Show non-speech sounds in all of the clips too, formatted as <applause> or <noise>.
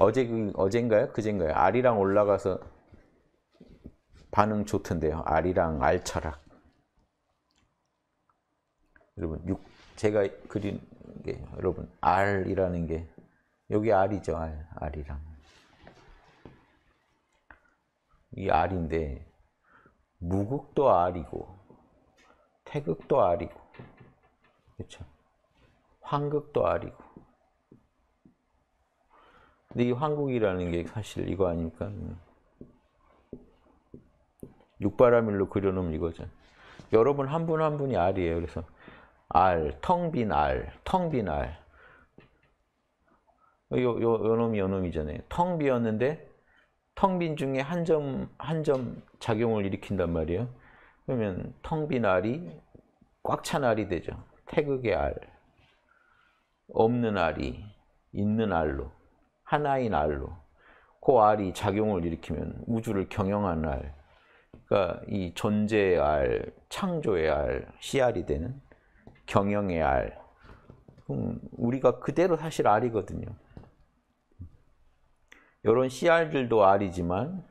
어제, 어젠가요? 그젠가요? R이랑 올라가서 반응 좋던데요. R이랑 R철학. 여러분, 6, 제가 그린 게, 여러분, R이라는 게, 여기 R이죠. R, R이랑. 이 R인데, 무극도 R이고, 태극도 R이고, 그렇죠? 황극도 R이고, 근데 이황국이라는게 사실 이거 아닙니까? 육바라밀로 그려놓으면 이거죠. 여러분 한 분 한 분이 알이에요. 그래서 알, 텅 빈 알, 텅 빈 알. 요, 요, 요 놈이 요 놈이잖아요. 텅 비었는데 텅 빈 중에 한 점, 한 점 작용을 일으킨단 말이에요. 그러면 텅 빈 알이 꽉 찬 알이 되죠. 태극의 알, 없는 알이 있는 알로. 하나의 알로 그 알이 작용을 일으키면 우주를 경영한 알 그러니까 이 존재의 알, 창조의 알, 씨알이 되는 경영의 알 음, 우리가 그대로 사실 알이거든요 이런 씨알들도 알이지만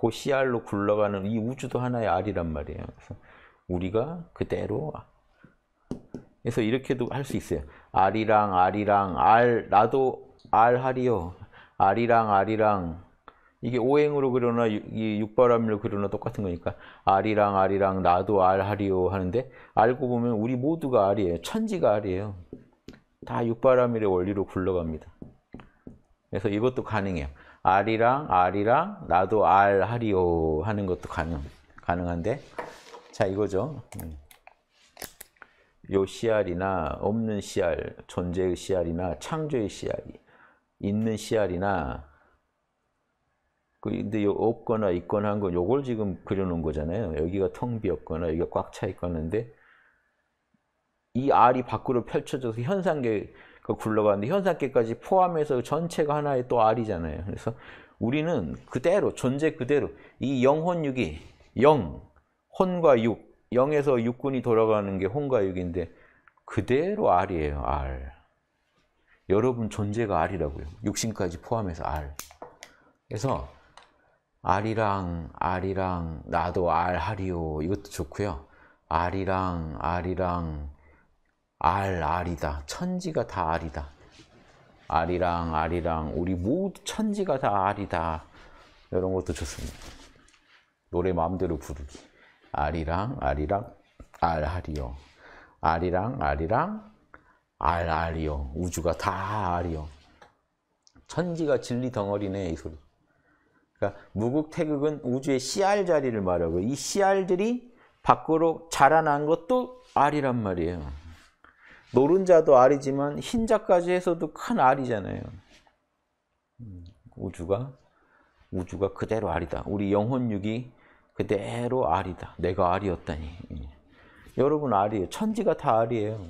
그 씨알로 굴러가는 이 우주도 하나의 알이란 말이에요. 그래서 우리가 그대로 그래서 이렇게도 할 수 있어요. R이랑 R이랑 R 나도 R 하리요. R이랑 R이랑 이게 오행으로 그러나 육바람일로 그러나 똑같은 거니까 R이랑 R이랑 나도 R 하리요 하는데 알고 보면 우리 모두가 R이에요. 천지가 R이에요. 다육바람의 원리로 굴러갑니다. 그래서 이것도 가능해요. R이랑 R이랑 나도 R 하리요 하는 것도 가능, 가능한데 자 이거죠. 음. 요씨알이나 없는 씨알, 존재의 씨알이나 창조의 씨알이 있는 씨알이나 그 근데 요 없거나 있거나 한건 요걸 지금 그려놓은 거잖아요. 여기가 텅 비었거나 여기가 꽉 차 있거나인데 이알이 밖으로 펼쳐져서 현상계가 그 굴러가는데 현상계까지 포함해서 전체가 하나의 또알이잖아요 그래서 우리는 그대로 존재 그대로 이 영혼육이 영, 혼과 육 0에서 6군이 돌아가는 게 혼과 육인데 그대로 R이에요. R. 여러분 존재가 R이라고요. 육신까지 포함해서 R. 그래서 R이랑 R이랑 나도 R 하리오 이것도 좋고요. R이랑 R이랑 R R이다. 천지가 다 R이다. R이랑 R이랑 우리 모두 천지가 다 R이다. 이런 것도 좋습니다. 노래 마음대로 부르기. 아리랑아리랑알하리요아리랑아리랑 알알이요. 우주가 다 알이요. 천지가 진리 덩어리네 이 소리. 그러니까 무극태극은 우주의 씨알 자리를 말하고 이 씨알들이 밖으로 자라난 것도 알이란 말이에요. 노른자도 알이지만 흰자까지 해서도 큰 알이잖아요. 음, 우주가 우주가 그대로 알이다. 우리 영혼육이 그대로 알이다. 내가 알이었다니. 예. 여러분 알이에요. 천지가 다 알이에요.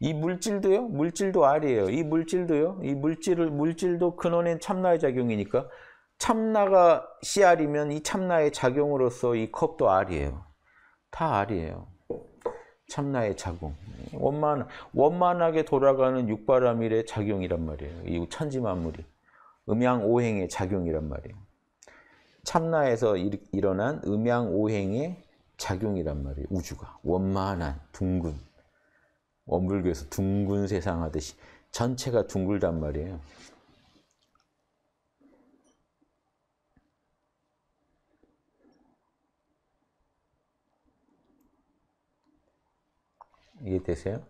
이 물질도요. 물질도 알이에요. 이 물질도요. 이 물질을 물질도 근원인 참나의 작용이니까 참나가 씨알이면이 참나의 작용으로서 이 컵도 알이에요. 다 알이에요. 참나의 작용. 원만 원만하게 돌아가는 육바라밀의 작용이란 말이에요. 이 천지만물이 음양오행의 작용이란 말이에요. 참나에서 일어난 음양오행의 작용이란 말이에요. 우주가 원만한 둥근 원불교에서 둥근 세상 하듯이 전체가 둥글단 말이에요. 이해되세요?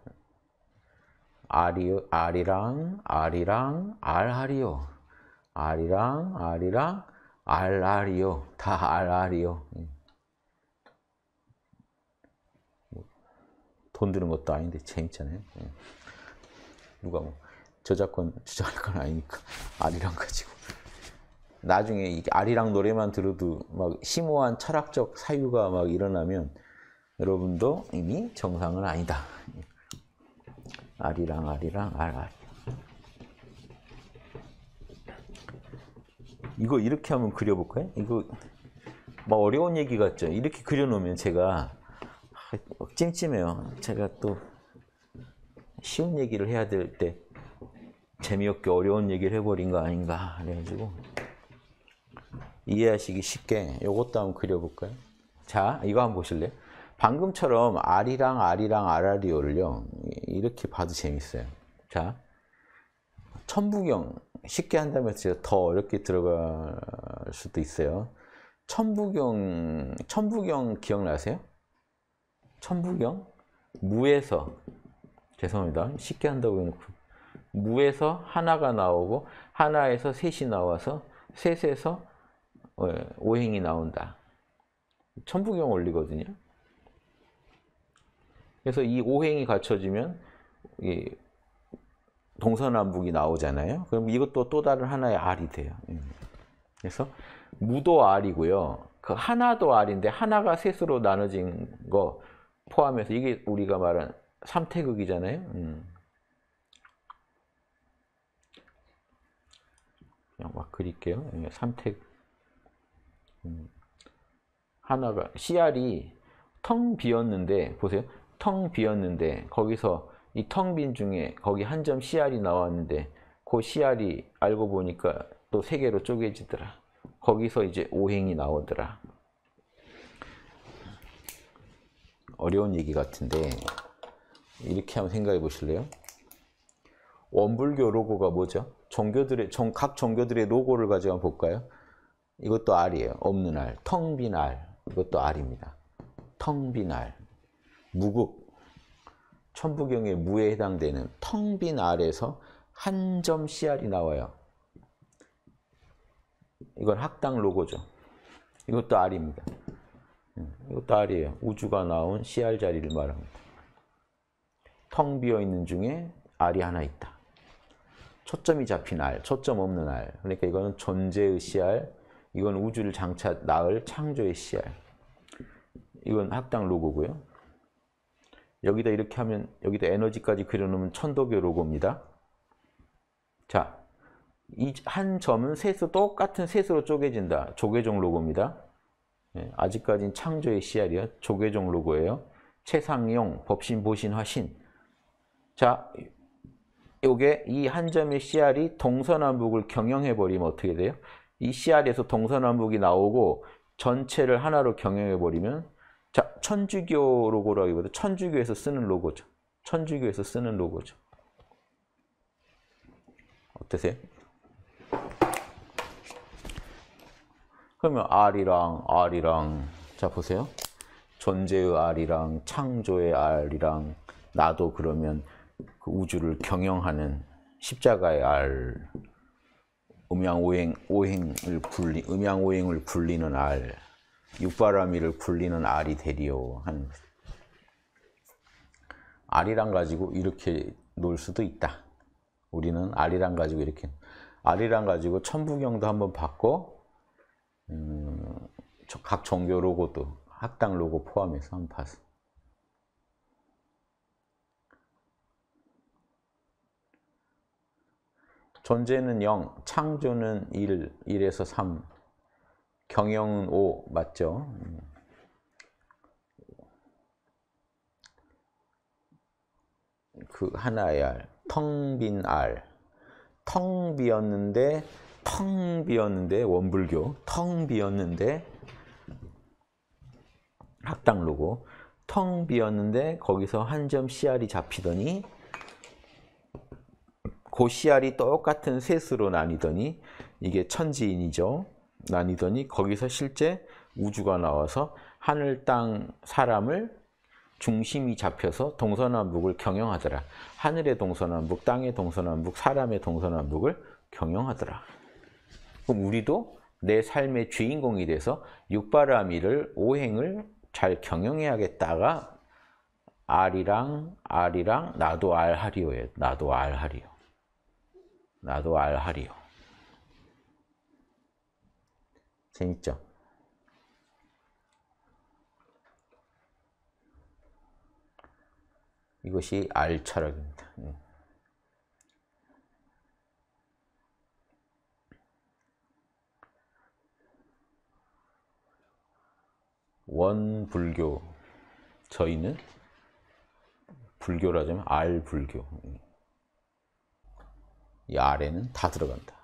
아리, 아리랑, 아리랑, 알하리요. 아리랑, 아리랑, 알알이요. 다 알알이요. 예. 뭐, 돈 드는 것도 아닌데 재밌잖아요. 예. 누가 뭐 저작권 주장할 건 아니니까 알이랑 가지고 나중에 이 알이랑 노래만 들어도 막 심오한 철학적 사유가 막 일어나면 여러분도 이미 정상은 아니다. 예. 알이랑 알이랑 알알. 이거 이렇게 한번 그려볼까요? 이거 막 어려운 얘기 같죠? 이렇게 그려놓으면 제가 아, 찜찜해요. 제가 또 쉬운 얘기를 해야 될 때 재미없게 어려운 얘기를 해버린 거 아닌가 그래가지고 이해하시기 쉽게 이것도 한번 그려볼까요? 자, 이거 한번 보실래요? 방금처럼 R이랑 R이랑 RR이오를요 이렇게 봐도 재밌어요. 자, 천부경 쉽게 한다면 진짜 더 어렵게 들어갈 수도 있어요. 천부경 천부경 기억나세요? 천부경 무에서 죄송합니다. 쉽게 한다고 해놓고 무에서 하나가 나오고 하나에서 셋이 나와서 셋에서 어, 오행이 나온다. 천부경 원리거든요. 그래서 이 오행이 갖춰지면 동서남북이 나오잖아요. 그럼 이것도 또 다른 하나의 알이 돼요. 예. 그래서 무도 알이고요. 그 하나도 알인데 하나가 셋으로 나눠진 거 포함해서 이게 우리가 말한 삼태극이잖아요. 음. 그냥 막 그릴게요. 예, 삼태극. 음. 하나가 씨알이 텅 비었는데 보세요. 텅 비었는데 거기서 이텅빈 중에 거기 한점 CR이 나왔는데 그 CR이 알고 보니까 또 세 개로 쪼개지더라. 거기서 이제 오행이 나오더라. 어려운 얘기 같은데 이렇게 한번 생각해 보실래요? 원불교 로고가 뭐죠? 종교들의 종, 각 종교들의 로고를 가지고 한번 볼까요? 이것도 알이에요. 없는 알, 텅 빈 알. 이것도 알입니다. 텅 빈 알. 무극, 천부경의 무에 해당되는 텅 빈 알에서 한 점 씨알이 나와요. 이건 학당 로고죠. 이것도 알입니다. 음, 이것도 알이에요. 우주가 나온 씨알 자리를 말합니다. 텅 비어 있는 중에 알이 하나 있다. 초점이 잡힌 알, 초점 없는 알. 그러니까 이거는 존재의 씨알, 이건 우주를 장차 나을 창조의 씨알. 이건 학당 로고고요. 여기다 이렇게 하면 여기다 에너지까지 그려놓으면 천도교로고 옵니다. 자, 이 한 점은 셋으로 똑같은 셋으로 쪼개진다. 조계종 로고입니다. 예, 아직까지는 창조의 씨알이요. 조계종 로고예요. 최상용, 법신, 보신, 화신. 자, 요게 이 한 점의 씨알이 동서남북을 경영해버리면 어떻게 돼요? 이 씨알에서 동서남북이 나오고 전체를 하나로 경영해버리면 자, 천주교 로고라기보다 천주교에서 쓰는 로고죠. 천주교에서 쓰는 로고죠. 어떠세요? 그러면 R이랑 R이랑 자 보세요. 존재의 R이랑 창조의 R이랑 나도 그러면 그 우주를 경영하는 십자가의 R 음양오행 오행을 불리 음양오행을 불리는 R 육바라미를 굴리는 알이 되리오한 알이랑 가지고 이렇게 놀 수도 있다. 우리는 알이랑 가지고 이렇게 알이랑 가지고 천부경도 한번 봤고 음, 각 종교 로고도 학당 로고 포함해서 한번 봤어. 존재는 0, 창조는 1, 1에서 3, 경영은 오 맞죠? 그 하나의 알, 텅빈 알, 텅 비었는데 텅 비었는데 원불교 텅 비었는데 학당 로고 텅 비었는데 거기서 한 점씨알이 잡히더니 그씨알이 똑같은 셋으로 나뉘더니 이게 천지인이죠. 나뉘더니 거기서 실제 우주가 나와서 하늘 땅 사람을 중심이 잡혀서 동서남북을 경영하더라. 하늘의 동서남북, 땅의 동서남북, 사람의 동서남북을 경영하더라. 그럼 우리도 내 삶의 주인공이 돼서 육바라밀을 오행을 잘 경영해야겠다가 알이랑 알이랑 나도 알하리오예 나도 알하리오. 나도 알하리오. 재밌죠? 이것이 알 철학입니다. 예. 원불교 저희는 불교라자면 알불교 이 아래는 다 들어간다.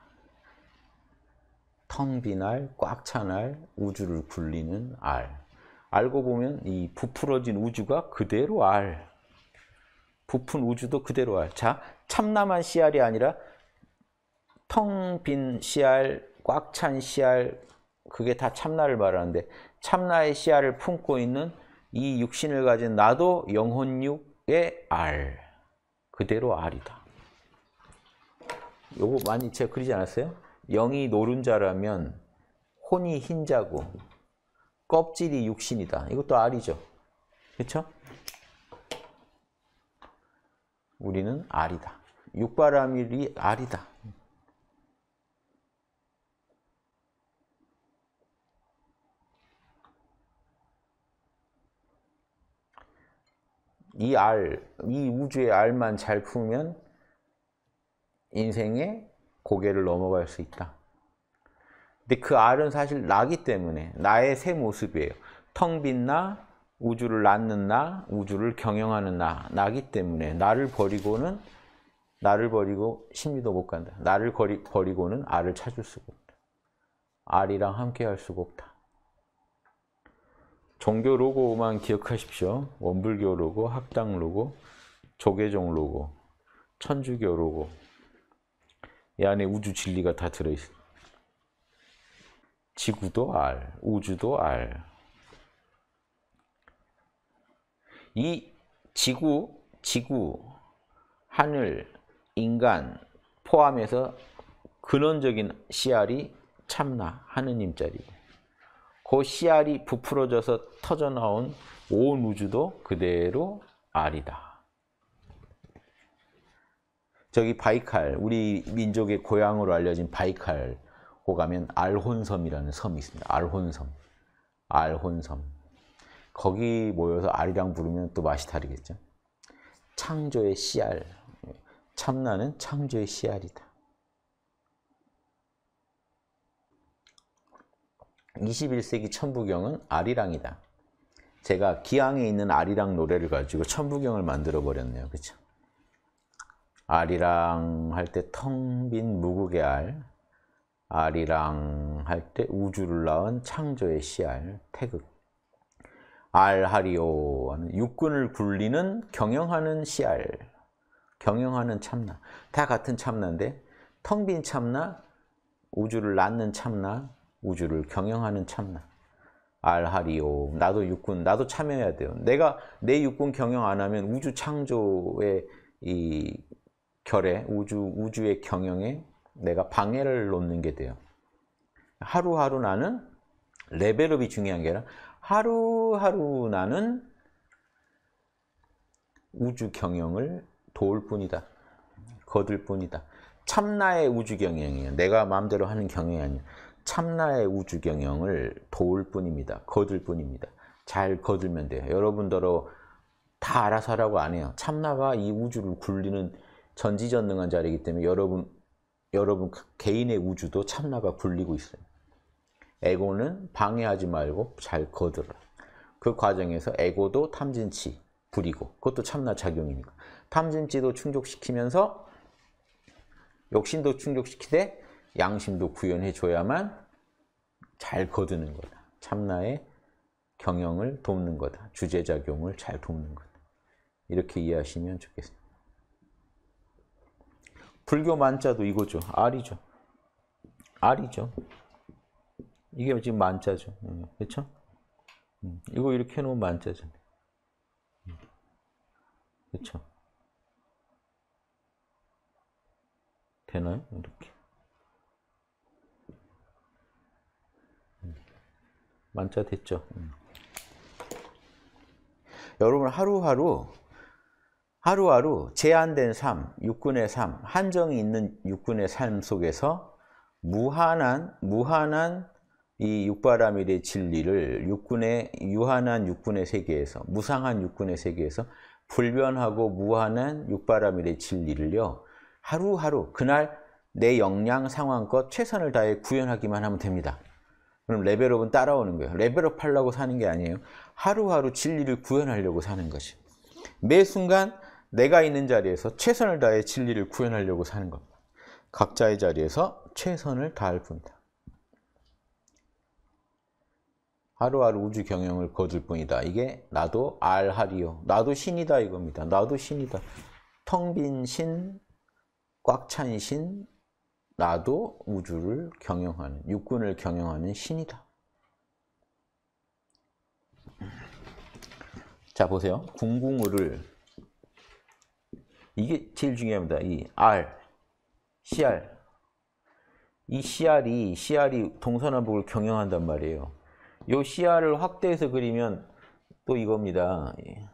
텅빈 알, 꽉 찬 알, 우주를 굴리는 알. 알고 보면 이 부풀어진 우주가 그대로 알. 부푼 우주도 그대로 알. 자, 참나만 씨알이 아니라 텅 빈 씨알, 꽉 찬 씨알, 그게 다 참나를 말하는데 참나의 씨알을 품고 있는 이 육신을 가진 나도 영혼육의 알. 그대로 알이다. 요거 많이 제가 그리지 않았어요? 영이 노른자라면 혼이 흰자고 껍질이 육신이다. 이것도 알이죠. 그렇죠? 우리는 알이다. 육바람일이 알이다. 이 알, 이 우주의 알만 잘 품으면 인생의 고개를 넘어갈 수 있다. 근데 그 R은 사실 나기 때문에 나의 새 모습이에요. 텅 빈 나, 우주를 낳는 나, 우주를 경영하는 나, 나기 때문에 나를 버리고는 나를 버리고 심리도 못 간다. 나를 거리, 버리고는 알을 찾을 수가 없다. 알이랑 함께 할 수가 없다. 종교 로고만 기억하십시오. 원불교 로고, 학당 로고, 조계종 로고, 천주교 로고, 이 안에 우주 진리가 다 들어있어. 지구도 알, 우주도 알. 이 지구, 지구, 하늘, 인간 포함해서 근원적인 씨알이 참나, 하느님짜리. 그 씨알이 부풀어져서 터져나온 온 우주도 그대로 알이다. 저기 바이칼, 우리 민족의 고향으로 알려진 바이칼 호 가면 알혼섬이라는 섬이 있습니다. 알혼섬. 알혼섬. 거기 모여서 알이랑 부르면 또 맛이 다르겠죠. 창조의 씨알. 참나는 창조의 씨알이다. 2 1 세기 천부경은 아리랑이다. 제가 기왕에 있는 아리랑 노래를 가지고 천부경을 만들어 버렸네요. 그렇죠? 아리랑할때텅빈 무국의 알, 아리랑할 때 우주를 낳은 창조의 씨알, 태극. 알하리오 육군을 굴리는 경영하는 씨알, 경영하는 참나. 다 같은 참나인데 텅 빈 참나, 우주를 낳는 참나, 우주를 경영하는 참나. 알하리오 나도 육군 나도 참여해야 돼요. 내가 내 육군 경영 안 하면 우주 창조의 이 결에 우주 우주의 경영에 내가 방해를 놓는 게 돼요. 하루하루 나는 레벨업이 중요한 게 아니라 하루하루 나는 우주 경영을 도울 뿐이다. 거둘 뿐이다. 참나의 우주 경영이에요. 내가 마음대로 하는 경영이 아니에요. 참나의 우주 경영을 도울 뿐입니다. 거둘 뿐입니다. 잘 거들면 돼요. 여러분더러 다 알아서 하라고 안 해요. 참나가 이 우주를 굴리는 전지전능한 자리이기 때문에 여러분 여러분 그 개인의 우주도 참나가 굴리고 있어요. 에고는 방해하지 말고 잘 거들어. 그 과정에서 에고도 탐진치 부리고 그것도 참나 작용이니까 탐진치도 충족시키면서 욕심도 충족시키되 양심도 구현해 줘야만 잘 거두는 거다. 참나의 경영을 돕는 거다. 주제작용을 잘 돕는 거다. 이렇게 이해하시면 좋겠습니다. 불교 만자도 이거죠. 알이죠. 알이죠. 이게 지금 만자죠. 그렇죠? 이거 이렇게 해놓으면 만자죠 그렇죠? 되나요? 이렇게. 음, 만자 됐죠? 여러분 하루하루 하루하루 제한된 삶, 육군의 삶, 한정이 있는 육군의 삶 속에서 무한한 무한한 이 육바라밀의 진리를 육군의 유한한 육군의 세계에서 무상한 육군의 세계에서 불변하고 무한한 육바라밀의 진리를요 하루하루 그날 내 역량 상황껏 최선을 다해 구현하기만 하면 됩니다. 그럼 레벨업은 따라오는 거예요. 레벨업 하려고 사는 게 아니에요. 하루하루 진리를 구현하려고 사는 것이. 매 순간 내가 있는 자리에서 최선을 다해 진리를 구현하려고 사는 겁니다. 각자의 자리에서 최선을 다할 뿐이다. 하루하루 우주 경영을 거둘 뿐이다. 이게 나도 알하리요. 나도 신이다 이겁니다. 나도 신이다. 텅 빈 신, 꽉 찬 신, 나도 우주를 경영하는, 육군을 경영하는 신이다. 자 보세요. 궁궁우를 이게 제일 중요합니다. 이 R, CR. 이 CR이, CR이 동서남북을 경영한단 말이에요. 요 CR을 확대해서 그리면 또 이겁니다. 예.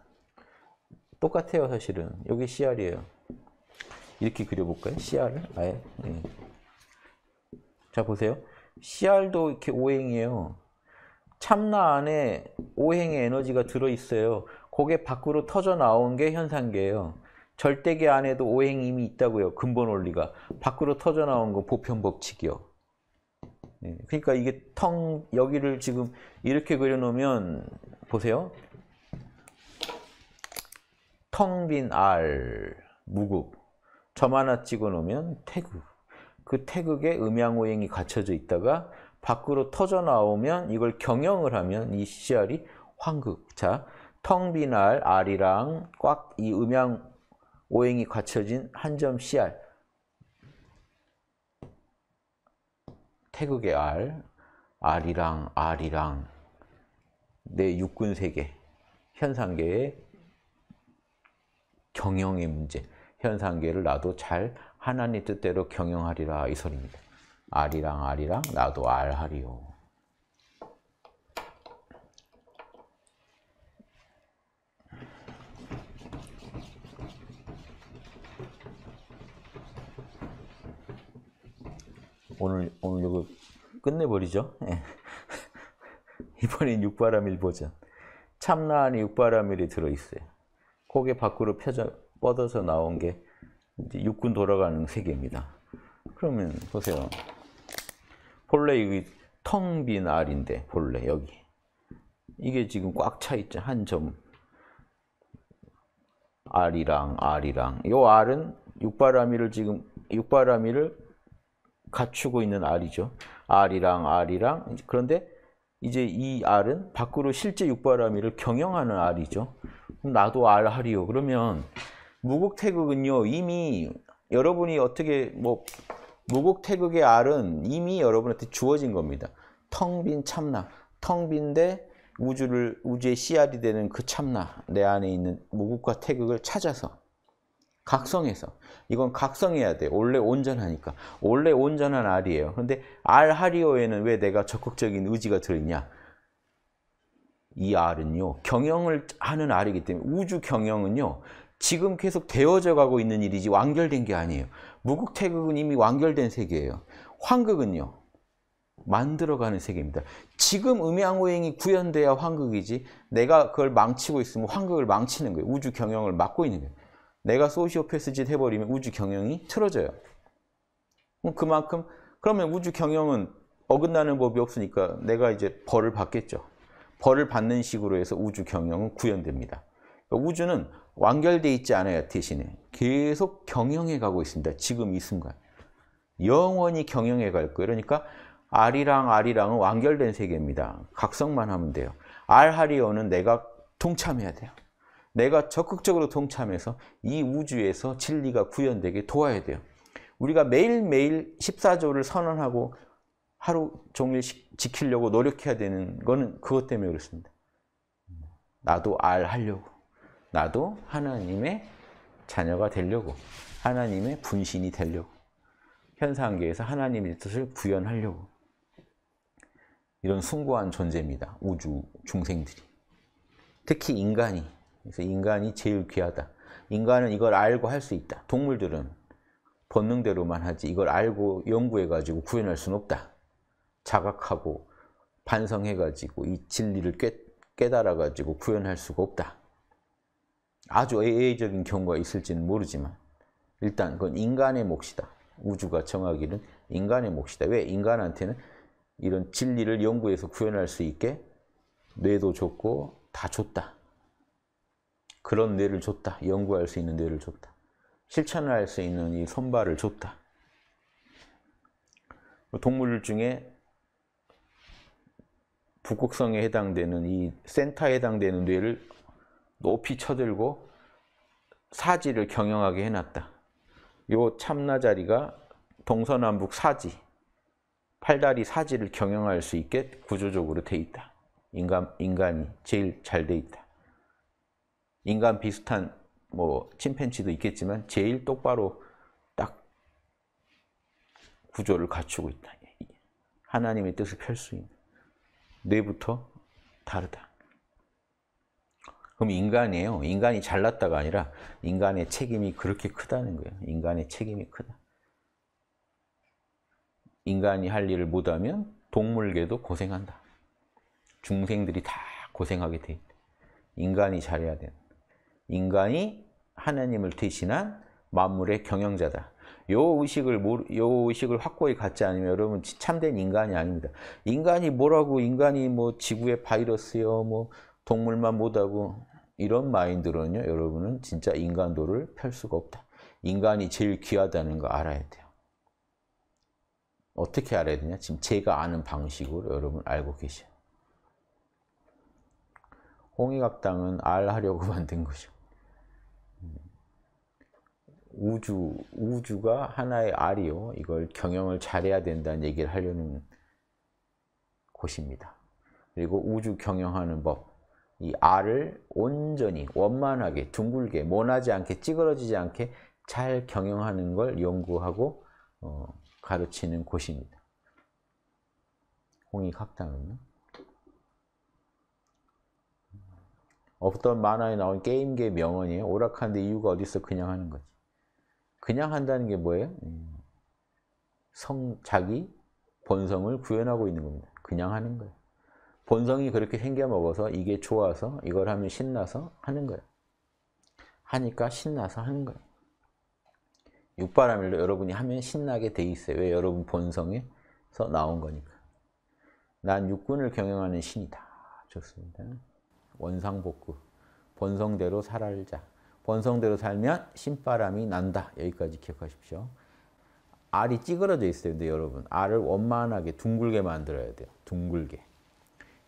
똑같아요, 사실은. 여기 CR이에요. 이렇게 그려볼까요? CR을 아예. 네. 자, 보세요. CR도 이렇게 오행이에요. 참나 안에 오행의 에너지가 들어있어요. 그게 밖으로 터져 나온 게 현상계예요. 절대계 안에도 오행임이 있다고요. 근본 원리가. 밖으로 터져나온 거 보편법칙이요. 예, 그러니까 이게 텅 여기를 지금 이렇게 그려놓으면 보세요. 텅 빈 알, 무국. 점 하나 찍어놓으면 태극. 그 태극에 음양오행이 갖춰져 있다가 밖으로 터져나오면 이걸 경영을 하면 이 씨알이 황극. 자, 텅빈 알, 알이랑 꽉 이 음양 오행이 갖춰진 한 점 CR 태극의 R R이랑 R이랑 내 육군 세계 현상계의 경영의 문제 현상계를 나도 잘 하나님 뜻대로 경영하리라 이 소리입니다. R이랑 R이랑 나도 R하리요. 오늘 오늘 이거 끝내버리죠. 예. <laughs> 이번엔 육바람밀 버전. 참나 안에 육바람밀이 들어있어요. 고개 밖으로 펴져 뻗어서 나온 게 이제 육군 돌아가는 세계입니다. 그러면 보세요. 본래 여기 텅빈 알인데 본래 여기 이게 지금 꽉 차 있죠 한 점 알이랑 알이랑 요 알은 육바람밀을 지금 육바람밀을 갖추고 있는 알이죠 R이랑 R이랑 그런데 이제 이 R은 밖으로 실제 육바람이를 경영하는 R이죠. 그럼 나도 R 하리요. 그러면 무곡 태극은요 이미 여러분이 어떻게 뭐 무곡 태극의 R은 이미 여러분한테 주어진 겁니다. 텅빈 참나, 텅 빈데 우주를 우주의 씨알이 되는 그 참나 내 안에 있는 무국과 태극을 찾아서 각성해서 이건 각성해야 돼 원래 온전하니까 원래 온전한 알이에요 그런데 알 하리오에는 왜 내가 적극적인 의지가 들어있냐 이 알은요 경영을 하는 알이기 때문에 우주 경영은요 지금 계속 되어져 가고 있는 일이지 완결된 게 아니에요 무국태극은 이미 완결된 세계예요 황극은요 만들어가는 세계입니다. 지금 음양오행이 구현돼야 황극이지 내가 그걸 망치고 있으면 황극을 망치는 거예요. 우주 경영을 막고 있는 거예요. 내가 소시오패스 짓 해버리면 우주 경영이 틀어져요. 그만큼 그러면 우주 경영은 어긋나는 법이 없으니까 내가 이제 벌을 받겠죠. 벌을 받는 식으로 해서 우주 경영은 구현됩니다. 그러니까 우주는 완결돼 있지 않아요. 대신에 계속 경영해 가고 있습니다. 지금 이 순간. 영원히 경영해 갈 거예요. 그러니까 R이랑 R이랑은 완결된 세계입니다. 각성만 하면 돼요. R, 하리오는 내가 동참해야 돼요. 내가 적극적으로 동참해서 이 우주에서 진리가 구현되게 도와야 돼요. 우리가 매일매일 14조를 선언하고 하루 종일 지키려고 노력해야 되는 거는 그것 때문에 그렇습니다. 나도 알 하려고. 나도 하나님의 자녀가 되려고. 하나님의 분신이 되려고. 현상계에서 하나님의 뜻을 구현하려고. 이런 숭고한 존재입니다. 우주 중생들이. 특히 인간이 그래서 인간이 제일 귀하다. 인간은 이걸 알고 할 수 있다. 동물들은 본능대로만 하지 이걸 알고 연구해가지고 구현할 수는 없다. 자각하고 반성해가지고 이 진리를 깨, 깨달아가지고 구현할 수가 없다. 아주 애애적인 경우가 있을지는 모르지만 일단 그건 인간의 몫이다. 우주가 정하기는 인간의 몫이다. 왜? 인간한테는 이런 진리를 연구해서 구현할 수 있게 뇌도 줬고 다 줬다. 그런 뇌를 줬다. 연구할 수 있는 뇌를 줬다. 실천할 수 있는 이 선발을 줬다. 그 동물 중에 북극성에 해당되는 이 센터에 해당되는 뇌를 높이 쳐들고 사지를 경영하게 해놨다. 이 참나자리가 동서남북 사지, 팔다리 사지를 경영할 수 있게 구조적으로 돼 있다. 인간, 인간이 제일 잘 돼 있다. 인간 비슷한 뭐침팬치도 있겠지만 제일 똑바로 딱 구조를 갖추고 있다. 하나님의 뜻을 펼 수 있는 뇌부터 다르다. 그럼 인간이에요. 인간이 잘났다가 아니라 인간의 책임이 그렇게 크다는 거예요. 인간의 책임이 크다. 인간이 할 일을 못하면 동물계도 고생한다. 중생들이 다 고생하게 돼 있다. 인간이 잘해야 된다. 인간이 하나님을 대신한 만물의 경영자다. 요 의식을 요 의식을 확고히 갖지 않으면 여러분 참된 인간이 아닙니다. 인간이 뭐라고 인간이 뭐 지구의 바이러스요 뭐 동물만 못하고 이런 마인드로는요 여러분은 진짜 인간도를 펼 수가 없다. 인간이 제일 귀하다는 거 알아야 돼요. 어떻게 알아야 되냐? 지금 제가 아는 방식으로 여러분 알고 계셔 홍익학당은 알하려고 <laughs> 만든 거죠. 우주, 우주가 하나의 알이요. 이걸 경영을 잘해야 된다는 얘기를 하려는 곳입니다. 그리고 우주 경영하는 법. 이 알을 온전히, 원만하게, 둥글게, 모나지 않게, 찌그러지지 않게 잘 경영하는 걸 연구하고 어, 가르치는 곳입니다. 홍익학당은요? 어떤 만화에 나온 게임계 명언이에요. 오락하는데 이유가 어디 있어 그냥 하는 거지. 그냥 한다는 게 뭐예요? 음. 성, 자기 본성을 구현하고 있는 겁니다. 그냥 하는 거예요. 본성이 그렇게 생겨먹어서 이게 좋아서 이걸 하면 신나서 하는 거예요. 하니까 신나서 하는 거예요. 육바람일로 여러분이 하면 신나게 돼 있어요. 왜? 여러분 본성에서 나온 거니까. 난 육군을 경영하는 신이다. 좋습니다. 원상복구. 본성대로 살아자 번성대로 살면 신바람이 난다. 여기까지 기억하십시오. 알이 찌그러져 있어요. 근데 여러분, 알을 원만하게 둥글게 만들어야 돼요. 둥글게.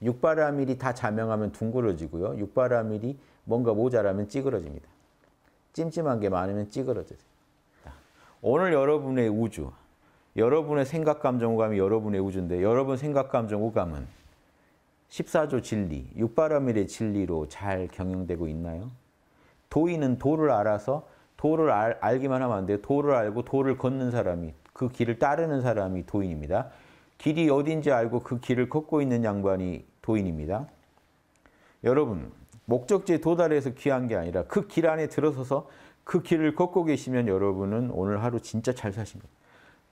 육바라밀이 다 자명하면 둥그러지고요. 육바라밀이 뭔가 모자라면 찌그러집니다. 찜찜한 게 많으면 찌그러져요. 오늘 여러분의 우주, 여러분의 생각, 감정, 오감이 여러분의 우주인데 여러분 생각, 감정, 오감은 14조 진리, 육바라밀의 진리로 잘 경영되고 있나요? 도인은 도를 알아서 도를 알, 알기만 하면 안 돼요. 도를 알고 도를 걷는 사람이 그 길을 따르는 사람이 도인입니다. 길이 어딘지 알고 그 길을 걷고 있는 양반이 도인입니다. 여러분 목적지에 도달해서 귀한 게 아니라 그 길 안에 들어서서 그 길을 걷고 계시면 여러분은 오늘 하루 진짜 잘 사십니다.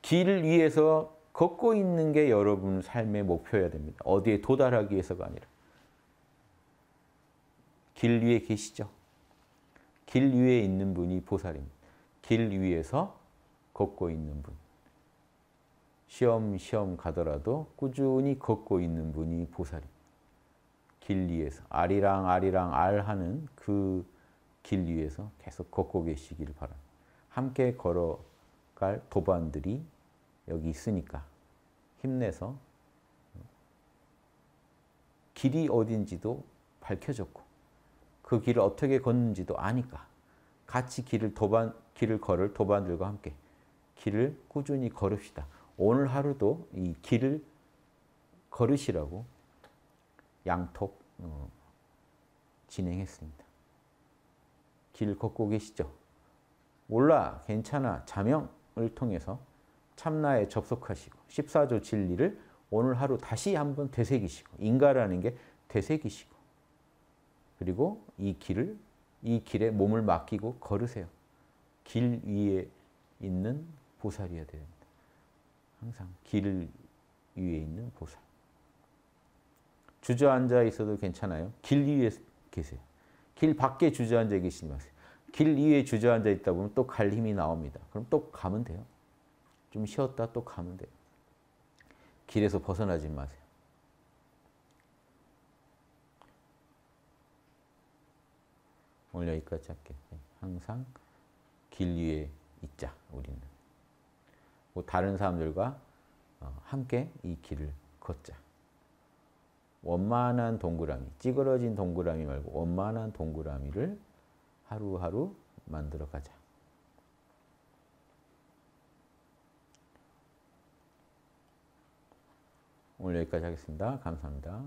길을 위해서 걷고 있는 게 여러분 삶의 목표여야 됩니다. 어디에 도달하기 위해서가 아니라. 길 위에 계시죠. 길 위에 있는 분이 보살입니다. 길 위에서 걷고 있는 분. 시험 시험 가더라도 꾸준히 걷고 있는 분이 보살입니다. 길 위에서 알이랑 알이랑 알 하는 그 길 위에서 계속 걷고 계시기 바랍니다. 함께 걸어갈 도반들이 여기 있으니까 힘내서 길이 어딘지도 밝혀졌고 그 길을 어떻게 걷는지도 아니까 같이 길을 도반 길을 걸을 도반들과 함께 길을 꾸준히 걸읍시다. 오늘 하루도 이 길을 걸으시라고 양톡 어, 진행했습니다. 길 걷고 계시죠? 올라 괜찮아 자명을 통해서 참나에 접속하시고 14조 진리를 오늘 하루 다시 한번 되새기시고 인가라는 게 되새기시고 그리고 이 길을 이 길에 몸을 맡기고 걸으세요. 길 위에 있는 보살이어야 됩니다. 항상 길 위에 있는 보살. 주저앉아 있어도 괜찮아요. 길 위에 계세요. 길 밖에 주저앉아 계시지 마세요. 길 위에 주저앉아 있다 보면 또 갈 힘이 나옵니다. 그럼 또 가면 돼요. 좀 쉬었다 또 가면 돼요. 길에서 벗어나지 마세요. 오늘 여기까지 할게. 항상 길 위에 있자, 우리는. 뭐 다른 사람들과 어, 함께 이 길을 걷자. 원만한 동그라미, 찌그러진 동그라미 말고 원만한 동그라미를 하루하루 만들어 가자. 오늘 여기까지 하겠습니다. 감사합니다.